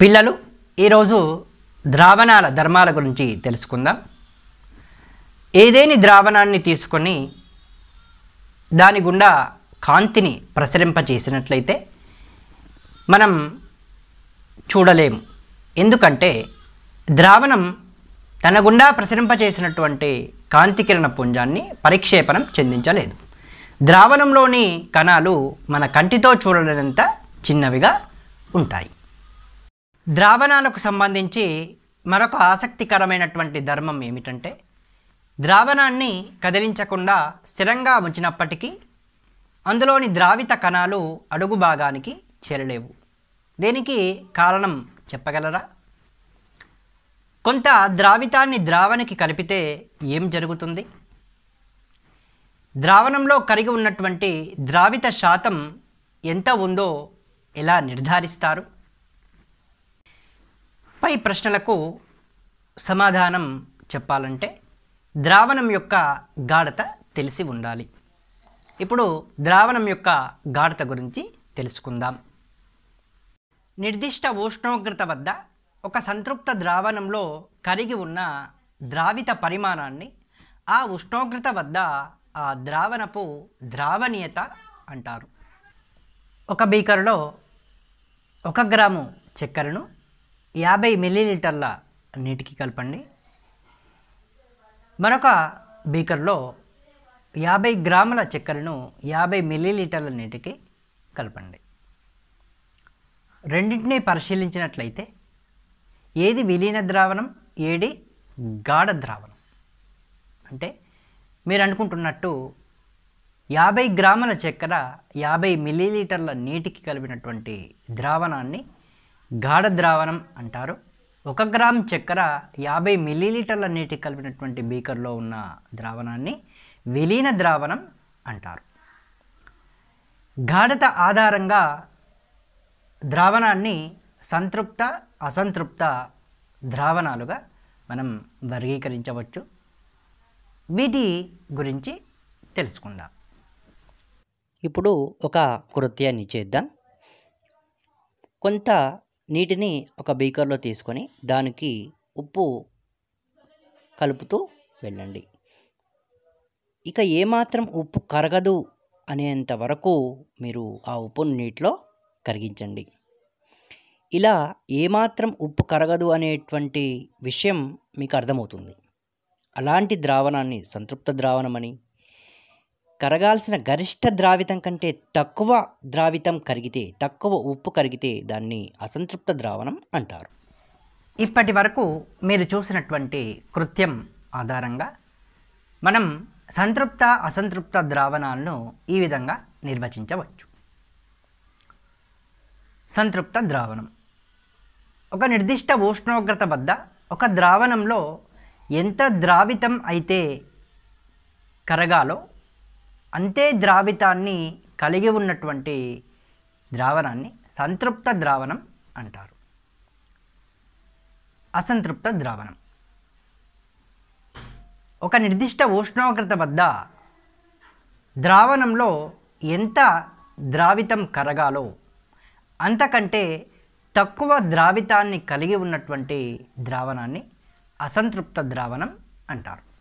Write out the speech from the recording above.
పిల్లలు ఈరోజు ద్రావణాల ధర్మాల గురించి తెలుసుకుందాం ఏదేని ద్రావణాన్ని తీసుకొని దాని గుండా కాంతిని ప్రసరింపచేసినట్లయితే మనం చూడలేము ఎందుకంటే ద్రావణం తన గుండా ప్రసరింపచేసినటువంటి కాంతి కిరణ పుంజాన్ని పరిక్షేపణం చెందించలేదు ద్రావణంలోని కణాలు మన కంటితో చూడలేనంత చిన్నవిగా ఉంటాయి ద్రావణాలకు సంబంధించి మరొక ఆసక్తికరమైనటువంటి ధర్మం ఏమిటంటే ద్రావణాన్ని కదిలించకుండా స్థిరంగా ఉంచినప్పటికీ అందులోని ద్రావిత కణాలు అడుగు భాగానికి చేరలేవు దీనికి కారణం చెప్పగలరా కొంత ద్రావితాన్ని ద్రావణికి కలిపితే ఏం జరుగుతుంది ద్రావణంలో కరిగి ఉన్నటువంటి ద్రావిత శాతం ఎంత ఉందో ఎలా నిర్ధారిస్తారు పై ప్రశ్నలకు సమాధానం చెప్పాలంటే ద్రావణం యొక్క గాఢత తెలిసి ఉండాలి ఇప్పుడు ద్రావణం యొక్క గాఢత గురించి తెలుసుకుందాం నిర్దిష్ట ఉష్ణోగ్రత వద్ద ఒక సంతృప్త ద్రావణంలో కరిగి ఉన్న ద్రావిత పరిమాణాన్ని ఆ ఉష్ణోగ్రత వద్ద ఆ ద్రావణపు ద్రావణీయత అంటారు ఒక బీకర్లో ఒక గ్రాము చక్కెరను యాభై మిల్లీలీటర్ల నీటికి కలపండి మరొక బీకర్లో యాభై గ్రాముల చక్కెరను యాభై మిల్లీలీటర్ల నీటికి కలపండి రెండింటినీ పరిశీలించినట్లయితే ఏది విలీన ద్రావణం ఏది గాఢ ద్రావణం అంటే మీరు అనుకుంటున్నట్టు యాభై గ్రాముల చక్కెర యాభై మిల్లీలీటర్ల నీటికి కలిపినటువంటి ద్రావణాన్ని గాఢ ద్రావణం అంటారు ఒక గ్రామ్ చక్కెర యాభై మిల్లీలీటర్ల నీటి కలిపినటువంటి బీకర్లో ఉన్న ద్రావణాన్ని విలీన ద్రావణం అంటారు గాఢత ఆధారంగా ద్రావణాన్ని సంతృప్త అసంతృప్త ద్రావణాలుగా మనం వర్గీకరించవచ్చు వీటి గురించి తెలుసుకుందాం ఇప్పుడు ఒక కృత్యాన్ని చేద్దాం కొంత నీటిని ఒక బీకర్లో తీసుకొని దానికి ఉప్పు కలుపుతూ వెళ్ళండి ఇక ఏమాత్రం ఉప్పు కరగదు అనేంత వరకు మీరు ఆ ఉప్పును నీటిలో కరిగించండి ఇలా ఏమాత్రం ఉప్పు కరగదు అనేటువంటి విషయం మీకు అర్థమవుతుంది అలాంటి ద్రావణాన్ని సంతృప్త ద్రావణమని కరగాల్సిన గరిష్ట ద్రావితం కంటే తక్కువ ద్రావితం కరిగితే తక్కువ ఉప్పు కరిగితే దాన్ని అసంతృప్త ద్రావణం అంటారు ఇప్పటి వరకు మీరు చూసినటువంటి కృత్యం ఆధారంగా మనం సంతృప్త అసంతృప్త ద్రావణాలను ఈ విధంగా నిర్వచించవచ్చు సంతృప్త ద్రావణం ఒక నిర్దిష్ట ఉష్ణోగ్రత వద్ద ఒక ద్రావణంలో ఎంత ద్రావితం అయితే కరగాలో అంతే ద్రావితాన్ని కలిగి ఉన్నటువంటి ద్రావణాన్ని సంతృప్త ద్రావణం అంటారు అసంతృప్త ద్రావణం ఒక నిర్దిష్ట ఉష్ణోగ్రత వద్ద ద్రావణంలో ఎంత ద్రావితం కరగాలో అంతకంటే తక్కువ ద్రావితాన్ని కలిగి ఉన్నటువంటి ద్రావణాన్ని అసంతృప్త ద్రావణం అంటారు